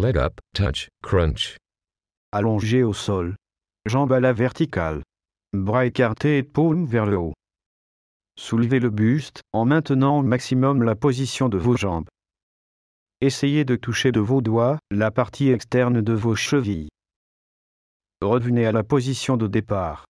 Leg up, touch, crunch. Allongez au sol. Jambes à la verticale. Bras écartés et paumes vers le haut. Soulevez le buste en maintenant au maximum la position de vos jambes. Essayez de toucher de vos doigts la partie externe de vos chevilles. Revenez à la position de départ.